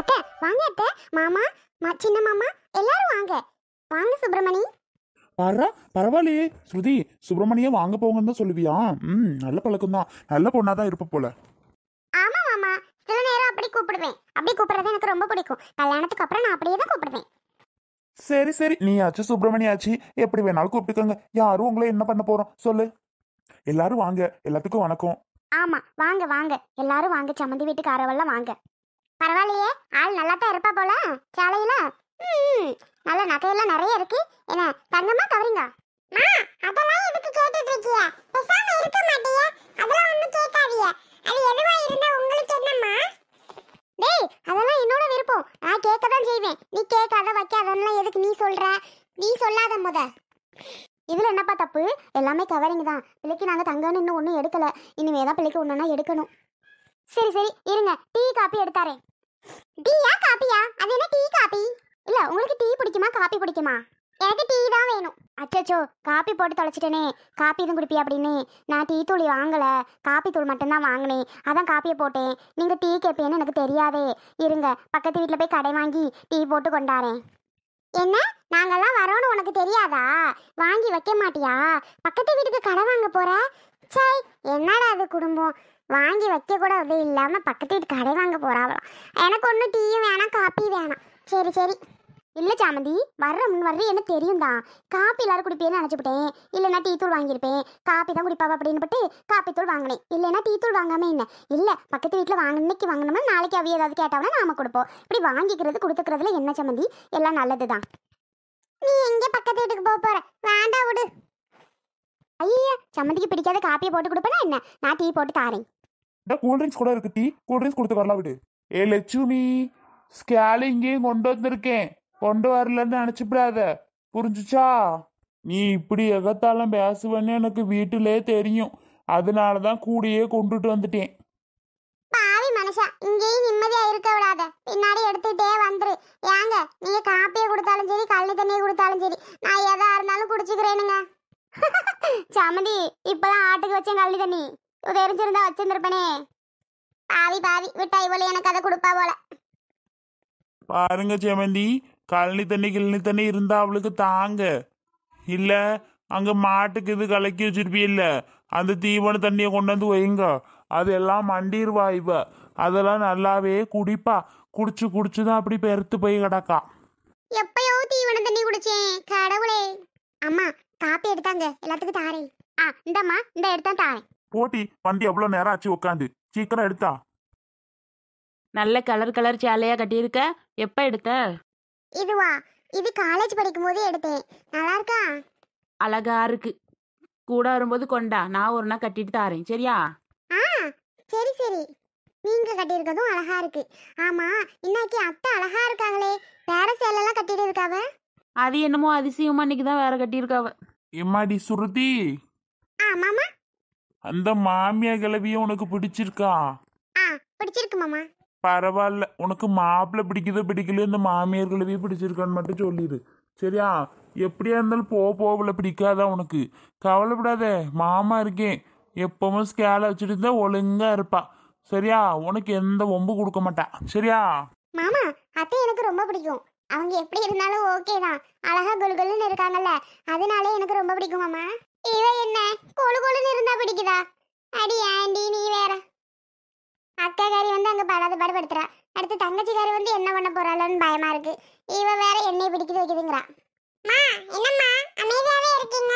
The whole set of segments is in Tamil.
அத்தை வாங்க அத்தை மாமா சின்ன மாமா எல்லாரும் வாங்க வாங்க சுப்பிரமணி பாரா பரவாயில்லையே ஸ்ருதி சுப்பிரமணிய வாங்க போங்கன்னு தான் சொல்லுவியா ம் நல்ல பழக்கம் தான் நல்ல பொண்ணா தான் இருப்ப போல ஆமா மாமா சில நேரம் அப்படி கூப்பிடுவேன் அப்படி கூப்பிடுறது எனக்கு ரொம்ப பிடிக்கும் கல்யாணத்துக்கு அப்புறம் நான் அப்படியே தான் கூப்பிடுவேன் சரி சரி நீ ஆச்சு சுப்பிரமணி ஆச்சு எப்படி வேணாலும் கூப்பிட்டுக்கோங்க யாரும் உங்களை என்ன பண்ண போறோம் சொல்லு எல்லாரும் வாங்க எல்லாத்துக்கும் வணக்கம் ஆமா வாங்க வாங்க எல்லாரும் வாங்க சம்மந்தி வீட்டுக்கு அரவெல்லாம் வாங்க பரவாயில்லையே ஆள் நல்லா தான் இருப்பா போல சேலையில நல்ல நகையெல்லாம் நிறைய இருக்கு என்ன தங்கமா கவரிங்க மா அதெல்லாம் எதுக்கு கேட்டுட்டு இருக்கீங்க பேசாம இருக்க மாட்டீங்க அதெல்லாம் ஒண்ணு கேட்காதீங்க அது எதுவா இருந்தா உங்களுக்கு என்னம்மா டேய் அதெல்லாம் என்னோட விருப்பம் நான் கேட்க தான் செய்வேன் நீ கேட்காத வைக்காதன்னெல்லாம் எதுக்கு நீ சொல்ற நீ சொல்லாத முத இதில் என்னப்பா தப்பு எல்லாமே கவரிங் தான் பிள்ளைக்கு நாங்கள் தங்கன்னு இன்னும் ஒன்றும் எடுக்கலை இனிமே தான் பிள்ளைக்கு ஒன்றுனா எடுக்கணும் சரி சரி இருங்க டீ காப்பி எடுத்தாரேன் டீயா காப்பியா அது என்ன டீ காப்பி இல்ல உங்களுக்கு டீ பிடிக்குமா காப்பி பிடிக்குமா எனக்கு டீ தான் வேணும் அச்சோ காப்பி போட்டு தொலைச்சிட்டேனே காப்பி எதுவும் குடிப்பியா அப்படின்னு நான் டீ தூளி வாங்கலை காப்பி தூள் மட்டும்தான் வாங்கினேன் அதான் காப்பியை போட்டேன் நீங்கள் டீ கேட்பேன்னு எனக்கு தெரியாதே இருங்க பக்கத்து வீட்டில் போய் கடை வாங்கி டீ போட்டு கொண்டாரேன் என்ன நாங்கெல்லாம் வரோன்னு உனக்கு தெரியாதா வாங்கி வைக்க மாட்டியா பக்கத்து வீட்டுக்கு கடை வாங்க போற சை என்னடா அது குடும்பம் வாங்கி வைக்க கூட அது இல்லாமல் பக்கத்து வீட்டு கடை வாங்க போகிறாங்களாம் எனக்கு ஒன்றும் டீயும் வேணாம் காப்பியும் வேணாம் சரி சரி இல்லை சாமந்தி வர்ற முன் வர்ற எனக்கு தெரியும் தான் காப்பி எல்லாரும் குடிப்பேன்னு நினச்சிவிட்டேன் இல்லைனா டீ தூள் வாங்கியிருப்பேன் காப்பி தான் குடிப்பா அப்படின்னு போட்டு காப்பி தூள் வாங்கினேன் இல்லைன்னா டீ தூள் வாங்காம என்ன இல்லை பக்கத்து வீட்டில் வாங்க இன்னைக்கு வாங்கினோம்னா நாளைக்கு அவைய ஏதாவது கேட்டாங்கன்னா நாம கொடுப்போம் இப்படி வாங்கிக்கிறது கொடுத்துக்கிறதுல என்ன சாமந்தி எல்லாம் நல்லது தான் நீ எங்கே பக்கத்து வீட்டுக்கு போக போற வேண்டாம் விடு ஐயா சம்மந்திக்கு பிடிக்காத காப்பியை போட்டு கொடுப்பேன்னா என்ன நான் டீ போட்டு தாரேன் ഡാ കൂൾ கூட കൂടെ ഇരിക്കു ടീ കൂൾ ഡ്രിങ്ക്സ് കൊടുത്ത് വരലാ വിട് ഏ ലക്ഷ്മി கொண்டு ഇങ്ങേയും കൊണ്ടുവന്നിരിക്കേ കൊണ്ടുവരലെന്ന് അണച്ചിപ്പിടാത പുറിഞ്ചുച്ചാ நீ இப்படி எகத்தாலும் பேசுவேன்னு எனக்கு வீட்டிலே தெரியும் அதனால தான் கூடியே கொண்டுட்டு வந்துட்டேன் பாவி மனுஷா இங்கேயும் நிம்மதியா இருக்க விடாத பின்னாடி எடுத்துட்டே வந்துரு ஏங்க நீங்க காப்பியை கொடுத்தாலும் சரி கள்ளி தண்ணியை கொடுத்தாலும் சரி நான் எதா இருந்தாலும் குடிச்சுக்கிறேனுங்க சமதி இப்பதான் ஆட்டுக்கு வச்சேன் கள்ளி தண்ணி தெரிஞ்சிருந்தா வச்சிருந்திருப்பனே பாவி பாவி விட்டா இவளு எனக்கு அதை கொடுப்பா போல பாருங்க சேமந்தி கழனி தண்ணி கிழனி தண்ணி இருந்தா அவளுக்கு தாங்க இல்ல அங்க மாட்டுக்கு இது கலக்கி வச்சிருப்பீல்ல அந்த தீவன தண்ணியை கொண்டு வந்து வைங்க அதெல்லாம் மண்டிடுவா இவ அதெல்லாம் நல்லாவே குடிப்பா குடிச்சு குடிச்சுதான் அப்படி பெருத்து போய் கிடக்கா எப்பயோ தீவன தண்ணி குடிச்சேன் கடவுளே அம்மா காப்பி எடுத்தாங்க எல்லாத்துக்கும் தாரேன் ஆ இந்தம்மா இந்த எடுத்தா தாரேன் போட்டி வந்து அவ்வளவு நேரம் ஆச்சு உட்காந்து சீக்கிரம் எடுத்தா நல்ல கலர் கலர் சேலையா கட்டியிருக்க எப்ப எடுத்த இதுவா இது காலேஜ் படிக்கும் போது எடுத்தேன் நல்லா இருக்கா அழகா இருக்கு கூட வரும்போது கொண்டா நான் ஒரு நாள் கட்டிட்டு தாரேன் சரியா ஆ சரி சரி நீங்க கட்டியிருக்கதும் அழகா இருக்கு ஆமா இன்னைக்கு அத்தை அழகா இருக்காங்களே வேற எல்லாம் கட்டிட்டு இருக்காவ அது என்னமோ அதிசயமா இன்னைக்கு தான் வேற கட்டியிருக்காவ எம்மாடி சுருதி ஆமாமா அந்த மாமியா கிளவியும் உனக்கு பிடிச்சிருக்கா ஆ பிடிச்சிருக்கு மாமா பரவாயில்ல உனக்கு மாப்பிள்ள பிடிக்குதோ பிடிக்கல இந்த மாமியார் கிளவியும் பிடிச்சிருக்கான்னு மட்டும் சொல்லிடு சரியா எப்படியா இருந்தாலும் போ போகல பிடிக்காதா உனக்கு கவலைப்படாதே மாமா இருக்கேன் எப்பவும் ஸ்கேலை வச்சுட்டு இருந்தா ஒழுங்கா இருப்பா சரியா உனக்கு எந்த ஒம்பு கொடுக்க மாட்டா சரியா மாமா அத்தை எனக்கு ரொம்ப பிடிக்கும் அவங்க எப்படி இருந்தாலும் ஓகே தான் அழகா குலுகுலுன்னு இருக்காங்கல்ல அதனாலே எனக்கு ரொம்ப பிடிக்கும் மாமா இவ என்ன கொழு கொழுன்னு இருந்தா பிடிக்குதா அடி ஆண்டி நீ வேற அக்காக்காரி வந்து அங்க படாத படுபடுத்துறா அடுத்து தங்கச்சி தங்கச்சிக்காரி வந்து என்ன பண்ண போறாளோன்னு பயமா இருக்கு இவ வேற என்னை பிடிக்குது வைக்குதுங்கிறா மா என்னம்மா அமைதியாவே இருக்கீங்க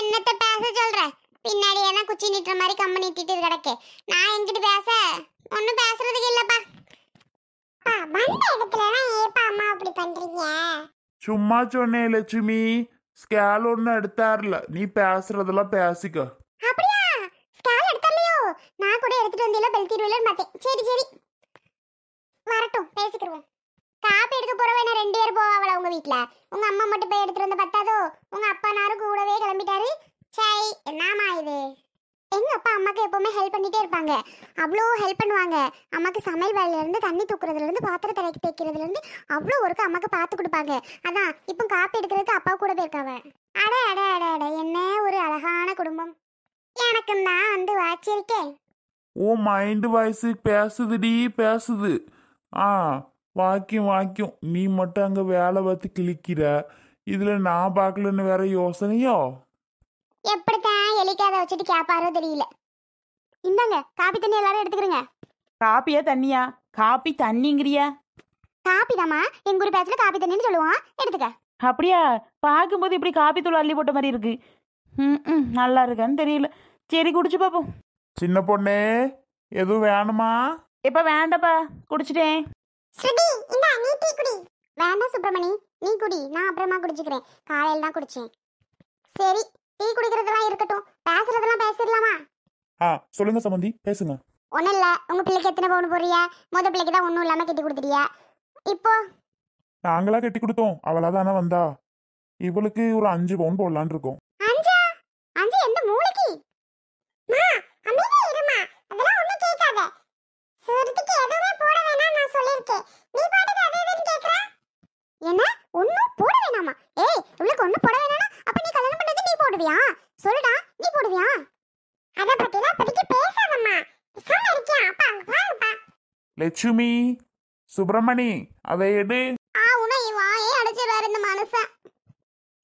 என்னத்த பேச சொல்ற பின்னாடி ஏன்னா குச்சி நிட்டுற மாதிரி கம்பு நிட்டிட்டு கிடக்கு நான் எங்கிட்டு பேச ஒன்றும் பேசுறதுக்கு இல்லப்பா பா வந்த இடத்துலலாம் ஏப்பா அம்மா அப்படி பண்றீங்க சும்மா சொன்னேன் லட்சுமி ஸ்கேல் ஒண்ணு எடுத்தார்ல நீ பேசுறதெல்லாம் பேசிக்க அப்படியா ஸ்கேல் எடுத்தலையோ நான் கூட எடுத்துட்டு வந்தில பெல் தீர்வுல சரி சரி வரட்டும் பேசிக்கிறோம் காப்பி எடுக்க போறவன ரெண்டு பேர் போவாங்களா உங்க வீட்ல உங்க அம்மா மட்டும் போய் எடுத்துட்டு வந்து பத்தாதோ உங்க அப்பா நாரு கூடவே கிளம்பிட்டாரு சை என்னமா இது எங்கள் அப்பா அம்மாவுக்கு எப்போவுமே ஹெல்ப் பண்ணிகிட்டே இருப்பாங்க அவ்வளோ ஹெல்ப் பண்ணுவாங்க அம்மாக்கு சமையல் வேலையிலேருந்து தண்ணி தூக்குறதுலேருந்து பாத்திரம் தரைக்கு தேய்க்கிறதுலேருந்து அவ்வளோ ஒர்க்கு அம்மாக்கு பார்த்து கொடுப்பாங்க அதான் இப்போ காப்பி எடுக்கிறதுக்கு அப்பா கூட போயிருக்காவ அட அட அட அட என்ன ஒரு அழகான குடும்பம் எனக்கும் தான் வந்து இருக்கே ஓ மைண்டு வாய்ஸு பேசுதுடி பேசுது ஆ வாக்கியம் வாக்கியம் நீ மட்டும் அங்கே வேலை பார்த்து கிழிக்கிற இதில் நான் பார்க்கலன்னு வேற யோசனையோ எப்படி பிடிக்காத வச்சுட்டு கேப்பாரோ தெரியல இந்தாங்க காபி தண்ணி எல்லாரும் எடுத்துக்கிறங்க காப்பியா தண்ணியா காப்பி தண்ணிங்கிறியா காபி தாமா எங்க ஊர் பேச்சுல காபி தண்ணின்னு சொல்லுவான் எடுத்துக்க அப்படியா பார்க்கும்போது இப்படி காபி தூள் அள்ளி போட்ட மாதிரி இருக்கு ம் நல்லா இருக்கான்னு தெரியல சரி குடிச்சு பாப்போம் சின்ன பொண்ணு எதுவும் வேணுமா இப்ப வேண்டப்பா குடிச்சிட்டேன் ஸ்ருதி இந்தா நீ டீ குடி வேண்டாம் சுப்பிரமணி நீ குடி நான் அப்புறமா குடிச்சுக்கிறேன் காலையில தான் குடிச்சேன் சரி டீ குடிக்கிறதெல்லாம் இருக்கட்டும் பேசுறதெல்லாம் பேசிடலாமா ஆ சொல்லுங்க சம்பந்தி பேசுங்க ஒன்றும் இல்லை உங்கள் பிள்ளைக்கு எத்தனை பவுன் போறியா முத பிள்ளைக்கு தான் ஒன்றும் இல்லாமல் கட்டி கொடுத்துட்டியா இப்போ நாங்களா கட்டி கொடுத்தோம் அவளா தானே வந்தா இவளுக்கு ஒரு அஞ்சு பவுன் போடலான் இருக்கோம் அஞ்சா அஞ்சு எந்த மூளைக்கு லட்சுமி சுப்பிரமணி அதை எடு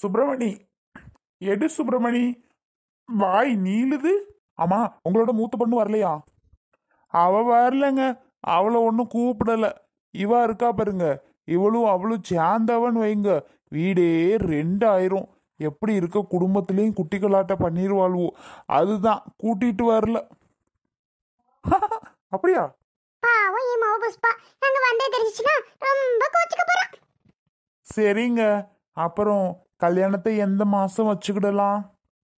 சுப்பிரமணி எடு சுப்பிரமணி வாய் நீளுது ஆமா உங்களோட மூத்த பொண்ணு வரலையா அவ வரலங்க அவளை ஒன்றும் கூப்பிடல இவா இருக்கா பாருங்க இவளும் அவளும் சேர்ந்தவன் வைங்க வீடே ரெண்டு ஆயிரும் எப்படி இருக்க குடும்பத்திலையும் குட்டிகளாட்ட பண்ணிடுவாள்வோ அதுதான் கூட்டிட்டு வரல அப்படியா புஷ்பாவும் என் மாவு புஷ்பா நாங்க வந்தே தெரிஞ்சிச்சுன்னா ரொம்ப கோச்சுக்க போறோம் சரிங்க அப்புறம் கல்யாணத்தை எந்த மாசம் வச்சுக்கிடலாம்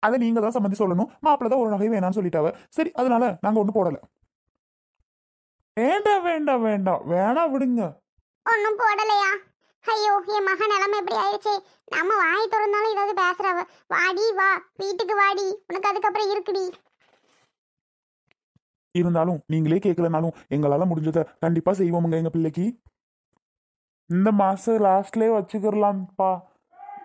அதை நீங்க தான் சம்மந்தி சொல்லணும் மாப்பிள்ள தான் ஒரு நகை வேணாம்னு சொல்லிட்டாவ சரி அதனால நாங்க ஒண்ணு போடல வேண்டாம் வேண்டாம் வேண்டாம் வேணாம் விடுங்க ஒன்னும் போடலையா ஐயோ என் மக நிலைமை எப்படி ஆயிடுச்சு நம்ம வாய் திறந்தாலும் ஏதாவது பேசுறவ வாடி வா வீட்டுக்கு வாடி உனக்கு அதுக்கப்புறம் இருக்குடி இருந்தாலும் நீங்களே கேட்கலனாலும் எங்களால முடிஞ்சதை கண்டிப்பா செய்வோமுங்க எங்க பிள்ளைக்கு இந்த மாசம் லாஸ்ட்லயே வச்சுக்கிறலாம்ப்பா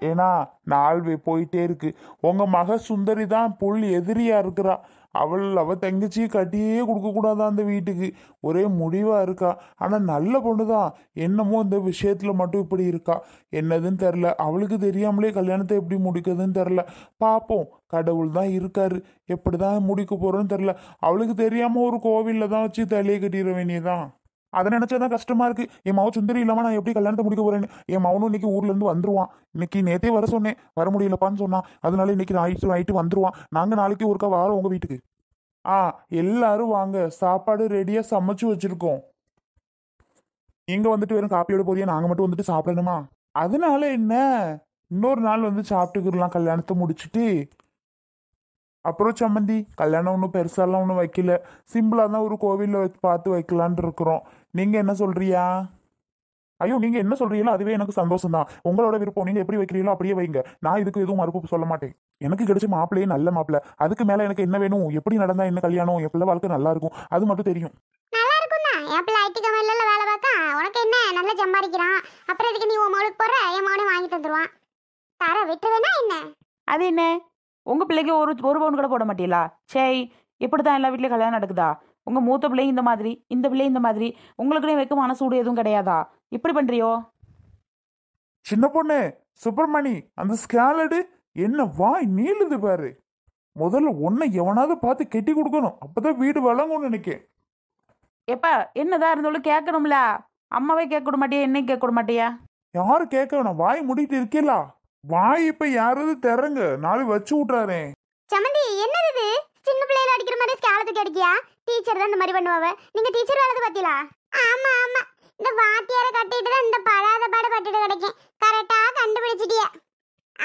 ஏன்னா நாள் போயிட்டே இருக்கு உங்க மக சுந்தரி தான் புல் எதிரியா இருக்கிறா அவள் அவள் தங்கச்சி கட்டியே கொடுக்கக்கூடாதா அந்த வீட்டுக்கு ஒரே முடிவாக இருக்கா ஆனால் நல்ல பொண்ணு தான் என்னமோ இந்த விஷயத்தில் மட்டும் இப்படி இருக்கா என்னதுன்னு தெரில அவளுக்கு தெரியாமலே கல்யாணத்தை எப்படி முடிக்கிறதுன்னு தெரில பார்ப்போம் கடவுள் தான் இருக்காரு எப்படி தான் முடிக்க போகிறோன்னு தெரில அவளுக்கு தெரியாமல் ஒரு கோவிலில் தான் வச்சு தலையை கட்டிட வேண்டியதான் அதை நினைச்சதான் கஷ்டமா இருக்கு என் மாவ சுந்தரி இல்லாம நான் எப்படி கல்யாணத்தை முடிக்க போறேன்னு என் மவனும் இன்னைக்கு ஊர்ல இருந்து வந்துருவான் இன்னைக்கு நேத்தே வர சொன்னேன் வர முடியலப்பான்னு சொன்னான் அதனால இன்னைக்கு நைட்டு ஆயிட்டு வந்துருவான் நாங்க நாளைக்கு ஒருக்கா வாரம் உங்க வீட்டுக்கு ஆ எல்லாரும் வாங்க சாப்பாடு ரெடியா சமைச்சு வச்சிருக்கோம் நீங்க வந்துட்டு வெறும் காப்பியோட போறியா நாங்க மட்டும் வந்துட்டு சாப்பிடணுமா அதனால என்ன இன்னொரு நாள் வந்து சாப்பிட்டுக்கிடலாம் கல்யாணத்தை முடிச்சுட்டு அப்புறம் சம்மந்தி கல்யாணம் ஒன்றும் பெருசாலாம் ஒன்றும் வைக்கல சிம்பிளாக தான் ஒரு கோவிலில் பார்த்து வைக்கலான் இருக்கிறோம் நீங்கள் என்ன சொல்கிறியா ஐயோ நீங்கள் என்ன சொல்கிறீங்களோ அதுவே எனக்கு சந்தோஷம் தான் உங்களோட விருப்பம் நீங்கள் எப்படி வைக்கிறீங்களோ அப்படியே வைங்க நான் இதுக்கு எதுவும் மறுப்பு சொல்ல மாட்டேன் எனக்கு கிடைச்ச மாப்பிள்ளையே நல்ல மாப்பிள்ளை அதுக்கு மேலே எனக்கு என்ன வேணும் எப்படி நடந்தால் என்ன கல்யாணம் என் பிள்ளை வாழ்க்கை நல்லா இருக்கும் அது மட்டும் தெரியும் நல்லா இருக்கும் தான் என் பிள்ளை ஐடி கம்பெனில வேலை பார்த்தா உனக்கு என்ன நல்லா சம்பாதிக்கிறான் அப்புறம் இதுக்கு நீ உன் மகளுக்கு போற என் மகனே வாங்கி தந்துருவான் தர விட்டுருவேனா என்ன அது என்ன உங்கள் பிள்ளைக்கு ஒரு ஒரு பவுன் கூட போட மாட்டீங்களா சே இப்படி தான் எல்லா வீட்லேயும் கல்யாணம் நடக்குதா உங்கள் மூத்த பிள்ளையும் இந்த மாதிரி இந்த பிள்ளை இந்த மாதிரி உங்களுக்குனே வைக்க மனசூடு எதுவும் கிடையாதா இப்படி பண்ணுறியோ சின்ன பொண்ணு சுப்பிரமணி அந்த ஸ்கேலடு என்ன வாய் நீளுது பாரு முதல்ல ஒன்றை எவனாவது பார்த்து கெட்டி கொடுக்கணும் அப்பதான் வீடு வழங்கும் நினைக்கேன் எப்பா என்னதான் இருந்தாலும் கேட்கணும்ல அம்மாவே கேட்க மாட்டியா என்னையும் கேட்க மாட்டியா யாரும் கேட்கணும் வாய் முடிட்டு இருக்கல வாய் இப்ப யாராவது திறங்க நாளை வச்சு விட்றாரே சமந்தி என்னது இது சின்ன பிள்ளையில அடிக்கிற மாதிரி ஸ்கேலத்துக்கு அடிக்கியா டீச்சர் தான் இந்த மாதிரி பண்ணுவாவ நீங்க டீச்சர் வேலை பாத்தீங்களா ஆமா ஆமா இந்த வாத்தியார கட்டிட்டு தான் இந்த படாத பாடு கட்டிட்டு கிடைக்கும் கரெக்டா கண்டுபிடிச்சிட்டியா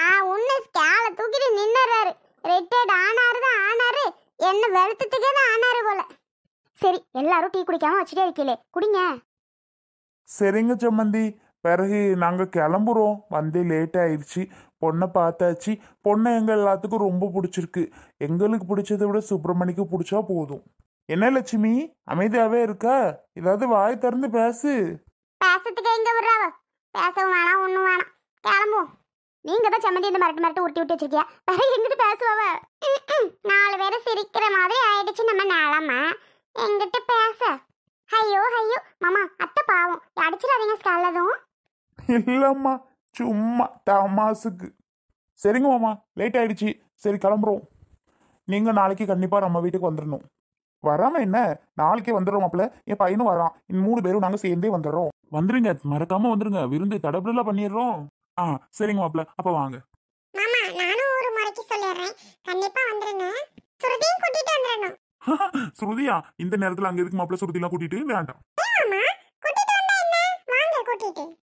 ஆ உன்ன ஸ்கேல தூக்கிட்டு நின்னுறாரு ரிட்டையர்ட் ஆனாரு தான் ஆனாரு என்ன வெளுத்தத்துக்கே தான் ஆனாரு போல சரி எல்லாரும் டீ குடிக்காம வச்சுட்டே இருக்கீங்களே குடிங்க சரிங்க சம்மந்தி பிறகு நாங்கள் கிளம்புறோம் வந்தே லேட் ஆயிடுச்சு பொண்ணை பார்த்தாச்சு பொண்ணை எங்கள் எல்லாத்துக்கும் ரொம்ப பிடிச்சிருக்கு எங்களுக்கு பிடிச்சதை விட சுப்பிரமணிக்கு பிடிச்சா போதும் என்ன லட்சுமி அமைதியாவே இருக்கா ஏதாவது வாய் திறந்து பேசு பேசத்துக்கு எங்க விடுறாவ பேசவும் வேணாம் ஒண்ணும் வேணாம் கிளம்பும் நீங்க தான் சம்மந்தி இந்த மிரட்டு மிரட்டு உருட்டி விட்டு வச்சிருக்கியா வேற எங்கிட்டு நாலு பேரும் சிரிக்கிற மாதிரி ஆயிடுச்சு நம்ம நாளாமா எங்கிட்ட பேச ஐயோ ஐயோ மாமா அத்த பாவம் அடிச்சிடாதீங்க ஸ்கல்லதும் இல்லம்மா சும்மா தமாசுக்கு சரிங்க மாமா லேட் ஆயிடுச்சு சரி கிளம்புறோம் நீங்கள் நாளைக்கு கண்டிப்பாக நம்ம வீட்டுக்கு வந்துடணும் வராம என்ன நாளைக்கே வந்துடுறோம் மாப்பிள்ள என் பையனும் வரான் இன் மூணு பேரும் நாங்க சேர்ந்தே வந்துடுறோம் வந்துருங்க மறக்காம வந்துருங்க விருந்து தடபுடலா பண்ணிடுறோம் ஆ சரிங்க மாப்பிள அப்ப வாங்க ஒரு சுருதியா இந்த நேரத்துல அங்க இருக்கு மாப்பிள்ள எல்லாம் கூட்டிட்டு வேண்டாம் கூட்டிட்டு